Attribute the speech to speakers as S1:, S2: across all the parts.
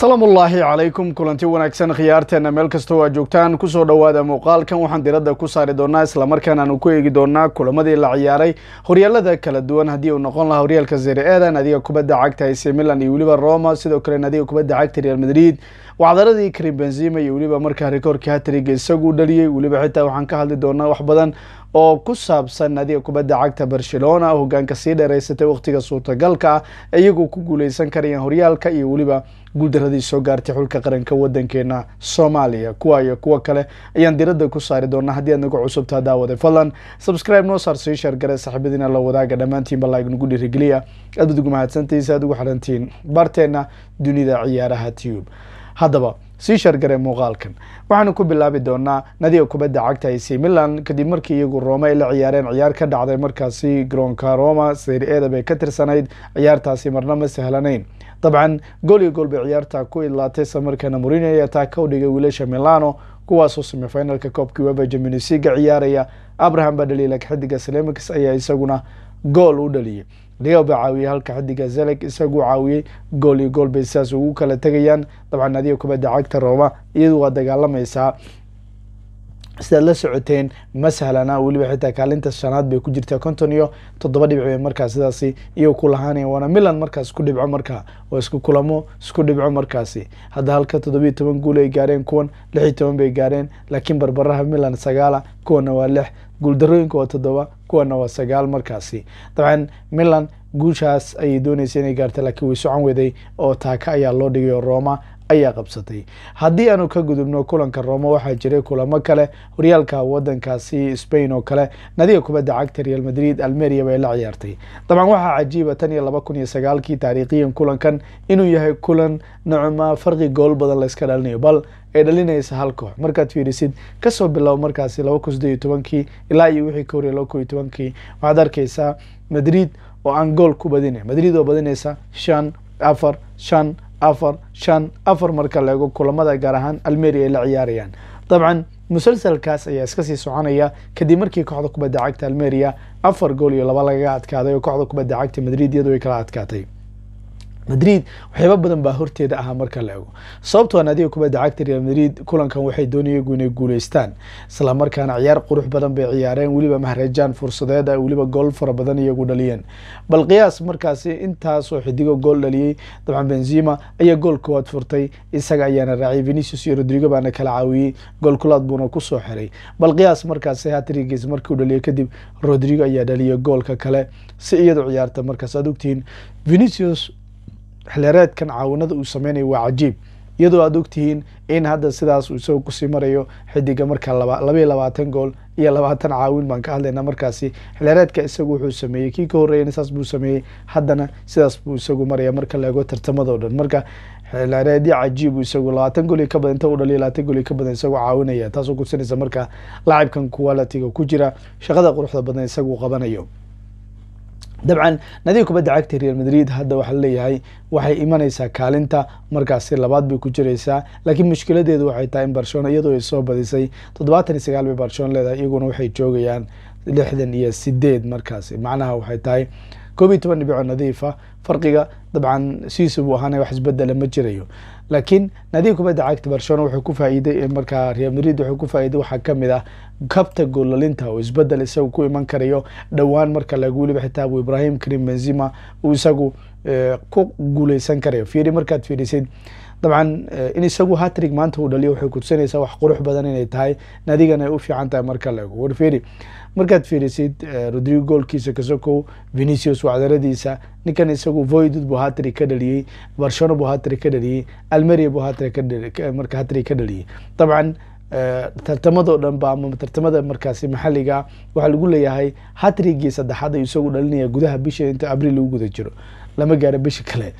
S1: salaam ullaahi calaykum kulanti wanaagsan khiyaarteenna meel kastoo aad joogtaan ku soo dhowaada muuqaalkan waxaan diradda ku saari doonaa isla markaan aanu ku eegi doonaa kulamadii la ciyaaray horyaalada kala duwan haddii uu noqon lahaa horyaalka zere eda naadiga kubadda cagta ac milan iyo weliba roma sidoo kale naadiga kubadda cagta real madrid wacdaradii karim benzima iyo weliba markaa rikoorkii hatriga isaguu dhaliyey weliba xitaa waxaan ka hadli doonaa wax badan oo ku saabsan nadiga kubadda cagta barcelona hogaanka sii dheeraysatay wakhtiga suurtagalka ah, iyagoo ku guuleysan karayaan horyaalka iyo weliba guuldaradii soo gaartay xulka qaranka wadankeena soomaaliya kuwa iyo kuwo kale ayaan diradda ku saari doonaa haddii aad nagu cusubtaa daawada fadlan subscribe noo saar sii sheergare saxiibadiina la wadaaga dhammaantiinba laagnagu dhiirigeliya aad bad ugu mahadsantahiisa aad ugu xidhantiin barteenna dunida ciyaaraha tube haddaba sii shargaree muuqaalkan waxaanu ku bilaabi doonaa nadiga kubadda cagta ac milan kadib markii iyagu rome ay la ciyaareen ciyaar ka dhacday markaasi garoonka roma serie-ada bay ka tirsanayd ciyaartaasi marna ma sahlanayn dabcan gool iyo gool bay ciyaarta ku idlaatay islamarkaana morino ayaa taa ka dhigay wiilasha milano kuwaasoo semifinalka koobkii weba jamunisiga ciyaaraya abraham badhaliilak xidiga salemix ayaa isaguna gool u dhaliyay leo baa caawiyey halka xidiga zelek isaguu caawiyey gool iyo gool bay sidaas ugu kala tegayaan dabcan adiga kubadda cagta roma iyadu waa dagaalamaysaa sidaad la socoteen ma sahlana weliba xitaa kaalinta shanaad bay ku jirtaa konton iyo toddoba dhibic markaa markaas sidaasi iyagu ku waana milan markaas isku dhibco markaa oo isku kulamo isku dhibco markaasi hadda halka toddobiiyo toban guul ay gaareen kuwan lix iyo toban bay gaareen laakiin barbaraha milan sagaala kuwana waa lix guuldarooyinka waa toddoba kuwana waa sagaal markaasi dabcan milan guushaas ayay doonaysa inay gaarta laakiin way socon weday oo taaka ayaa loo dhigay oo rooma ayaa qabsatay haddii aanu ka gudubno kulanka roma waxaa jiray kulamo kale horyaalka wadankaasi spain oo kale nadiga kubadda cagta real madrid almeria bay la ciyaartay dabcan waxaa cajiiba tan iyo laba kun iyo sagaalkii taariikhiyan kulankan inuu yahay kulan nocmaa farqi gool badan layska dhalinayo bal ee dhalinaysa hal koox markaad fiirisid kasoo bilow markaasi laba kun sideed iyo tobankii ilaa iyo wixii ka horreeyay laba kun iyo tobankii waxaad arkaysaa madrid oo aan gool ku badina madrid oo badinaysa shan afar shan afar shan afar marka la laego kulamada gaar ahaan almeria ay la ciyaarayaan dabcan musalsalkaas ayaa iska sii soconaya kadib markii kooxda kubadda cagta almeria afar gool iyo laba lagaga adkaaday oo kooxda kubadda cagta madrid iyadoo ay kala adkaatay madrid waxyaaba badan baa horteeda ahaa marka la ego sababtoa adiga kubadda cagta real madrid kulankan waxay doonaygu inay guuleystaan isla ciyaar qurux badan bay ciyaareen weliba mahrajaan fursadeeda weliba gool fara badan iyagu dhaliyeen bal qiyaas markaasi intaasoo xidigo gool dhaliyey dabcan benzima ayaa gool koowaad furtay isaga ayaana raaciyay venicius iyo rodrigo baana kala caawiyey gool kulaad buuna kusoo xiray bal qiyaas markaasi hatrigiis markiu dhaliyay kadib rodrigo ayaa dhaliyay goolka kale si iyadu ciyaarta markaas aad ogtihiin venicius xilyareedkan caawinada uu sameynayo waa cajiib iyadoo aad ogtihiin in hadda sidaas uu isaga kusii marayo xidiga marka labayo labaatan gool iyo labaatan caawin baan ka hadlaynaa markaasi xilyareedka isagu wuxuu sameeyey kii ka horreeyana saas buu sameeyey haddana sidaas buu isagu maraya marka laego tartamadao dhan marka xilyareedyo cajiibu isagu labaatan goli ka badan inta u dhaliyo labaatan goli ka badan isagoo caawinaya taasoo kusinaysa marka lacabkan quality ku jira shaqada quruxda badan isagu qabanayo dabcan nadiga kubadda cagta real madrid hadda waxaa laleeyahay waxay imanaysaa kaalinta markaasi labaad bay ku jiraysaa laakiin mushkiladeedu waxay tahay in barcelona iyadoo ay soo badisay toddobaatan iyo sagaal bay barcelona leedahay iyaguna waxay joogayaan lixdan iyo sideed markaasi macnaha waxay tahay koob iyo toban dhibico nadiifa farqiga dabcan siisu buu ahaana wax isbedela ma jirayo laakiin naadiga kubadda cagta barcelona wuxuu ku faaiiday markaa real madrid wuxuu ku faaiday waxaa kamid ah kabta goolalinta oo isbedel isagu ku iman karayo dhowaan marka lagu weliba xitaa buu ibrahim karim benzima uu isagu eh, ku guulaysan karayo fiiri markaad fiirisid dabcan eh, in isagu hatrig maanta uu dhaliyo waxay kutusanaysaa wax qurux badan inay tahay nadigana ay u fiican tahay marka la ego warferi markaad fiirisid eh, rodrigo goolkiisa kasokow venicius wacdaradiisa ninkan isagu voydud buu hatrig ka dhaliyey barshano buu hatrig ka dhaliyey almeria buu hatrig marka hatrig ka dhaliyey dabcan tartamadoo dhan ba ama tartamada markaasi maxaliga waxaa lagu leeyahay hatrigii saddexaad ayuu isagu dhalinaya gudaha bisha inta abril lagu guda jiro lama gaaro bisha kale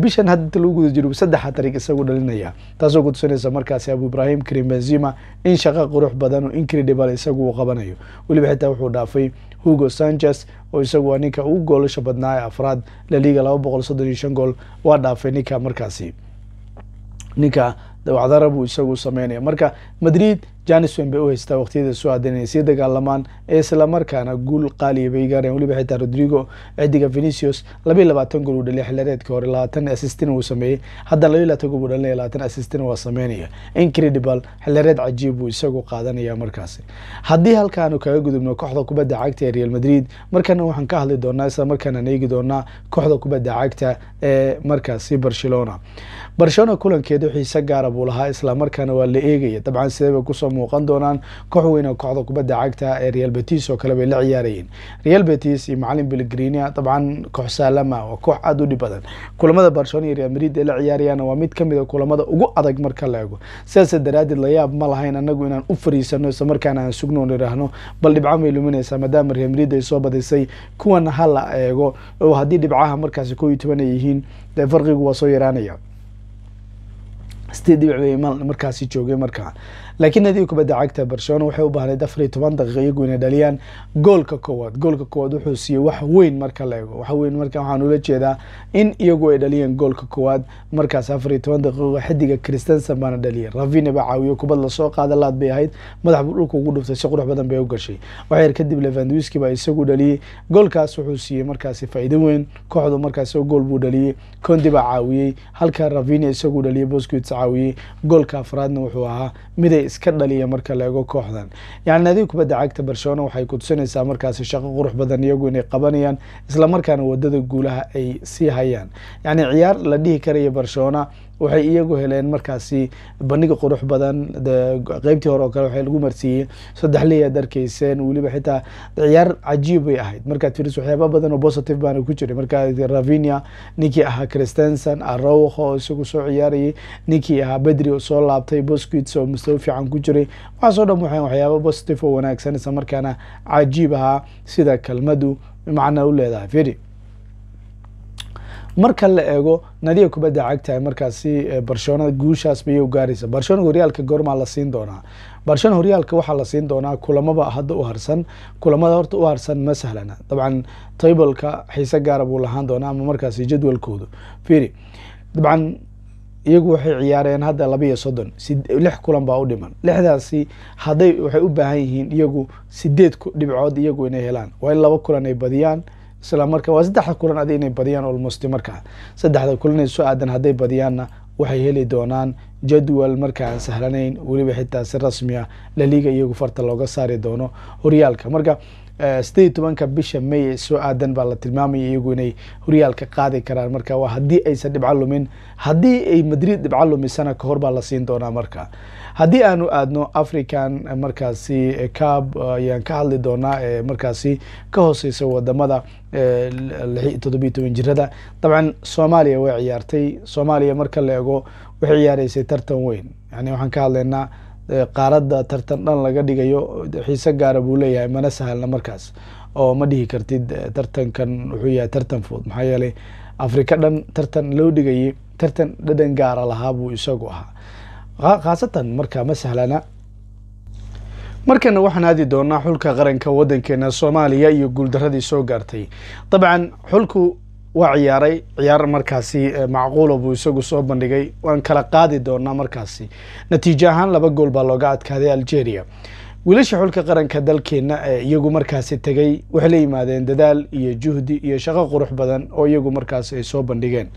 S1: bishan hadda inta lagu guda jiro saddex hatrig isagu dhalinaya taasoo kutusinaysa markaasi abu ibrahim karim benzima in shaqa qurux badan oo incredible isagu qabanayo weliba xitaa wuxuu dhaafay hugo sanchez oo isagu ninka ugu goolasha badnaa ee afraad laliga laba boqol soddon iyo shan gool waa dhaafay ninka markaasi ninka dawacdara buu isagu sameynaya marka madrid janiswen bay u haystaa waqtiyada su-aada inay sii dagaalamaan ee islamarkaana guul qaaliya bay gaareen weliba xitaa rodrigo cidiga venicius labaiy labaatan gool uu dhaliya xilreedka hore labaatan assistina wuu sameeyey haddana labaiy labaatan gool uu dhalinaya labaatan assistina waa sameynaya incredible xilreed cajiib buu isagu qaadanaya markaasi haddii halkaanu kaga gudubno kooxda kubadda cagta ee real madrid markaana waxaan ka hadli doonaa islamarkaanaan eegi doonaa kooxda kubadda cagta ee markaasi barcelona barcelona kulankeeda xiise gaara buu lahaa islamarkaana waa la eegaya dabcan sideeba kusoo muuqan doonaan koox weyna kooxda kubadda cagta ee real betis oo kale la ciyaarayeen real betis iyo macalin belgrinia dabcan koox saalama waa koox aada u dhib badan kulamada barcelona iyo real madrid ee la ciyaarayaana waa mid kamid a ah kulamada ugu adag marka la ego sidaasa daraadeed layaab ma lahayn anagu inaan u fariisano islamarkaana aan sugno idhaahno bal dhibco may luminaysaa maadaama real madrid ay soo badisay kuwan ha la eego oo haddii dhibcaha markaasi koo iyo toban ay yihiin dee farqigu waa soo yaraanaya sidee dhibic bay markaasi joogay markaa laakiin nadii kubadda cagta barcelona waxay u baahneyd afar iyo toban daqiiqo iyagu inay dhaliyaan goolka koowaad goolka koowaad wuxuu siiyey wax weyn marka la eego wax weyn marka waxaan ula jeedaa in iyagu ay dhaliyeen goolka koowaad markaas afar iyo toban daqiiqo xidiga christensen baana dhaliyay ravine baa caawiyo kubad lasoo qaada laad bay ahayd madax dhulka ugu dhuftay si qurux badan bay u gashay wax yar kadib levanwiski baa isagu dhaliyey goolkaas wuxuu siiyey markaasi faa'iido weyn kooxdu markaas gool buu dhaliyey condi baa caawiyey halka ravine isagu dhaliyay bosquits caawiyey goolka afraadna wuxuu ahaa miday iska dhaliya marka la ego kooxdan yani naadiga kubadda cagta barcelona waxay kutusinaysaa markaasi shaqo qurux badan iyagu inay qabanayaan islamarkaana wadada guulaha ay sii hayaan yani ciyaar la dhihi karaya barcelona waxay iyagu heleen markaasi bandhiga qurux badan qeybtii hore oo kale waa lagu marsiiyey saddex liyaad arkeyseen weliba xitaa ciyaar cajiib bay ahayd markaad firis waxyaaba badan oo positive baana ku jiray markaa ravinia ninkii ahaa christenson arowho isagu soo ciyaarayay ninkii ahaa bedri oo soo laabtay bosquits oo mustawo fiican ku jiray waxaasoo dhan waxaan waxyaaba positive oo wanaagsan isla markaana cajiib ahaa sida kelmadu macna u leedahay fidi marka la eego nadiga kubadda cagtahay markaasi eh, barcelona guushaas bayay u gaaraysa barcelona horyaalka goormaa la siin doonaa barcelona horyaalka waxaa la siin doonaa kulamaba hadda u harsan kulamada horta u harsan ma sahlana dabcan taybalka xiise gaara buu lahaan doonaa ama markaasi jadwalkoodu fiiri dabcan iyagu waxay ciyaareen hadda laba iyo soddon lix kulan baa u dhiman lixdaasi hadday waxay u baahan yihiin iyagu sideed dhibcood iyagu inay helaan waa in laba kulan ay badiyaan isla marka waa saddexda kulan adi inay badiyaan olmost markaa saddexda kulan ee soo aadan hadday badiyaanna waxay heli doonaan jadwal aan sahlanayn weliba xitaa si rasmi ah laliga iyagu farta looga saari doono horyaalka marka eh, siddeed iyo tobanka bisha may ee soo aadan baa la tilmaamaya iyagu inay horyaalka qaadi karaan marka waa haddii aysan dhibco lumin haddii ay madrid dhibco lumisana kahor baa la siin doonaa marka haddii aanu aadno african eh, markaasi eh, cab eh, ayaan ka hadli doonaa ee markaasi ka hooseysa wadamada todobiy toban jirada dabcan soomaaliya way ciyaartay soomaaliya marka la ego waxay ciyaareysay tartan weyn yani waxaan ka hadlaynaa qaaradda tartan dhan laga dhigayo xiise gaara buu leeyahay mana sahalna markaas oo ma dhihi kartid tartankan wuxuu yahay tartan food maxaa yeelay afrika dhan tartan loo dhigayay tartan dhadhan gaara lahaa buu isagu ahaa khaasatan markaa ma sahlana markana waxaan aadi doonaa xulka qaranka waddankeena soomaaliya iyo guuldaradii soo gaartay dabcan xulku waa ciyaaray ciyaar markaasi e, macquula buu isagu soo bandhigay waan kala qaadi doonaa markaasi natiijo ahaan laba gool baa looga adkaaday algeria wiilasha xulka qaranka dalkeenna ee iyagu markaasi tegey waxay la yimaadeen dadaal iyo juhdi iyo shaqo qurux badan oo iyagu markaasi ay soo bandhigeen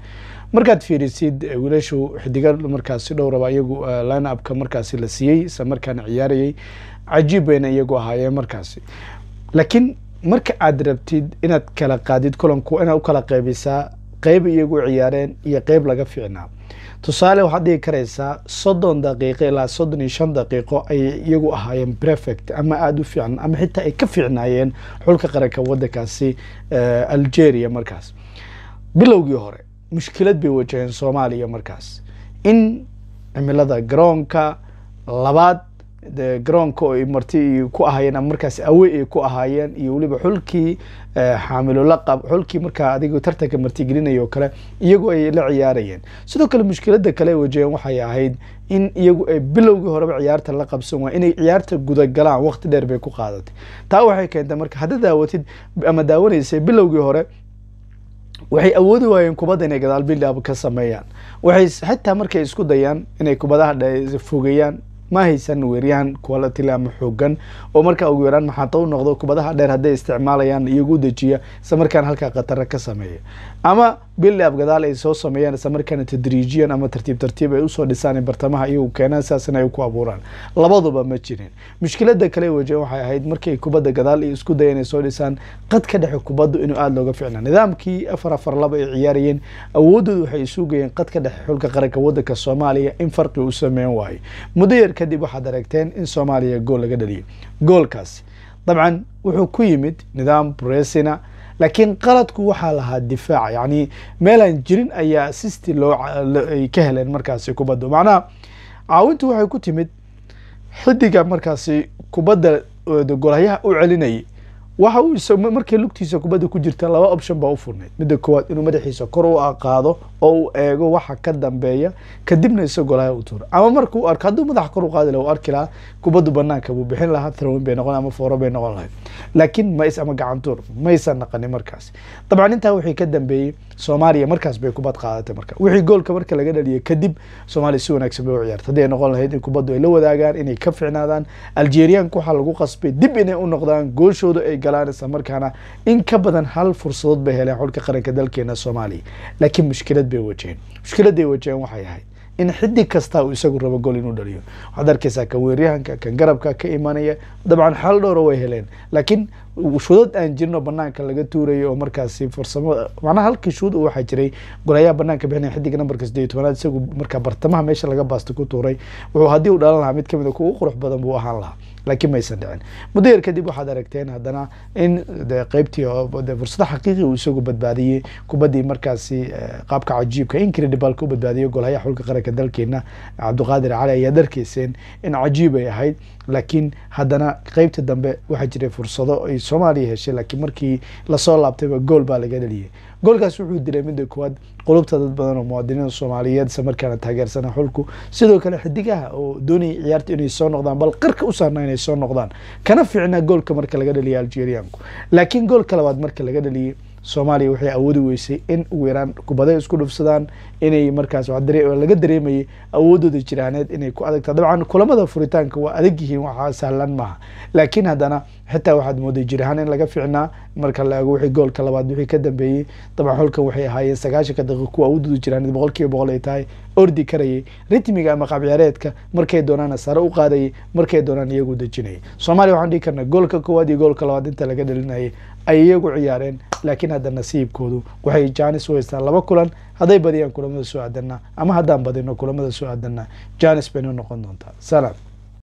S1: markaad fiirisid wiilashu xidiga markaasi dhowraba iyagu line upka markaasi la siiyey isla markaana ciyaarayay cajiib bayna iyagu ahaayeen markaasi laakiin marka aad rabtid inaad kala qaadid kulanku inaad u kala qaybisaa qayb iyagu ciyaareen iyo qeyb laga fiicnaa tusaale waxaad dhigi karaysaa soddon daqiiqo ilaa soddon iyo shan daqiiqo ayay iyagu ahaayeen prefect ama aada u fiican ama xitaa ay ka fiicnaayeen xulka qaranka waddankaasi eh, algeria markaas bilowgii hore mushkilad bay wajaheen soomaaliya markaas in cimilada garoonka labaad de garoonka oo marti ku ahaayeen ama markaas awey ay ku ahaayeen iyo weliba xulkii eh, xaamilolaqab xulkii markaa adiga tartanka martigelinaya oo kale iyagu ay la ciyaarayeen sidoo kale mushkiladda kale ay wajaheen waxay ahayd in iyagu ay bilowgii horeba ciyaarta la qabsan waa inay ciyaarta gudagalaan waqti dheer bay ku qaadatay taa waxay keentay marka hadda daawatid ama daawanaysay bilowgii hore waxay awoodi waayeen kubadda inay gadaal bildab ka sameeyaan waxay xitaa markay isku dayaan inay kubadaha fogeeyaan ma haysan weeryahan quality ama xoogan oo markaa ugu yaraan maxaato u noqdo kubadaha dheer hadday isticmaalayaan iyagu dejiya isla halkaa khatara ka sameeya ama bilaab gadaal ay soo sameeyaan isla tadriijiyan ama tartiib tartiib ay usoo dhisaan bartamaha iyagu keenaan sidaasna ay ku abuuraan labaduba ma jirin mushkilada kale waje waxay ahayd markay kubadda gadaal iyo isku daya inay soo dhisaan qad dhexe kubaddu inuu aada looga ficnaa nidaamkii afar afar laba ay ciyaarayeen awoodooda waxay sugayeen qad dhexe xulka qaranka waddanka soomaaliya in farqi uu sameyn waayo mudayar kadib waxaad aragteen in soomaaliya gool laga dhaliyay goolkaasi dabcan wuxuu ku yimid nidaam bresina laakiin qaladku waxaa lahaa difaac yacni meelaan jirin ayaa sisti looay ka heleen markaasi kubaddu macnaha caawintu waxay ku timid xidiga markaasi kubadda golhayaha u celinayay waxa uu markay lugtiisa kubadda ku jirta laba option baa u furnayd midda koowaad inuu madaxiisa kor u qaado oo uu eego waxa ka dambeeya kadibna isagoo laha u tuuro ama marka u arko hadduu madaxa kor u qaadi laha u arki lahaa kubaddu banaanka buu bixin lahaa throwin bay noqon ama fooro bay noqon lahayd laakiin mais ama gacantuur maysan naqanin markaas dabcan intaa wixii ka dambeeyey soomaaliya markaas bay kubad qaadatay marka wixii goolka marka laga dhaliyay kadib soomaaliya si wanaagsan bay u ciyaartay haddi ay noqon lahayd in kubaddu ay la wadaagaan inay ka ficnaadaan algerianka waxaa lagu qasbay dib inay u noqdaan gooshooda ay galaan markaana in ka badan hal fursadood bay heleen xulka qaranka dalkeena soomaaliya laakiin mushkilad bay wajaheen mushkiladday wajaheen waxay ahayd in xiddig kastaa uu isagu rabo gol inuu dhaliyo waxaad arkeysaa kan weeryahanka kan garabka ka imanaya dabcan xal dhowra way heleen laakiin shuudad aan jirin oo banaanka laga tuurayo oo markaasi fursamo macnaha halkii shuud waxaa jiray gol ayaa banaanka bixinaya xiddiga nambarka sideed tobanaad isagu markaa bartamaha meesha laga baasta ku tuuray wuxuu haddii uu dhalan lahaa mid kamid a ah kuwa u qurux badan buu ahaan lahaa laakiin maysan dhicin muddo yar kadib waxaad aragteen haddana in qaybtii fursada xaqiiqi uu isagu badbaadiyey kubaddii markaasi qaabka cajiibka incredibleka u badbaadiyey golhayaha xulka qaranka dalkeena cabdiqaadir cali ayaa darkeyseen in cajiib ay ahayd laakiin haddana qeybta dambe waxaa jiray fursado ay soomaaliya heshay laakiin markii lasoo laabtayba gool baa laga dhaliyey goolkaas wuxuu dilay midda koowaad qulubta dad badan oo muwaadiniinta soomaaliyeed isla markaana taageersana xulku sidoo kale xidigaha oo doonayay ciyaarta inay soo noqdaan bal qirka u saarnaa inay soo noqdaan kana fiicnaa goolka marka laga dhaliyay algerianku laakiin goolka labaad marka laga dhaliyay soomaaliya waxay awoodi weysay in ugu yaraan kubada isku dhufsadaan inay markaas laga dareemayay awoodooda jiraaneed inay ku adagtaa dabcan kulamada furitaanka waa adag yihiin waxaa sahlan maaha laakiin haddana xitaa waxaad mooday jir in laga fiicnaa marka la ego wixii goolka labaad wixii ka dambeeyey dabcan xolkan waxay ahaayeen sagaashanka daqiiq kuwa u dudu jiraan boqol boqol ay tahay ordi karayay ritmiga ama qaabciyaareedka markay doonaana sare u qaadayay markay doonaan iyagu dejinayay soomaaliya waxaan dhihi karnaa goolka koowaad iyo goolka labaad inta laga dhalinayay ay iyagu ciyaareen laakiin hadda nasiibkoodu waxay janis u haystaan laba kulan hadday badiyaan kulamada soo aadanna ama haddaan badino kulamada soo aadanna janis baynu noqon doontaa salaam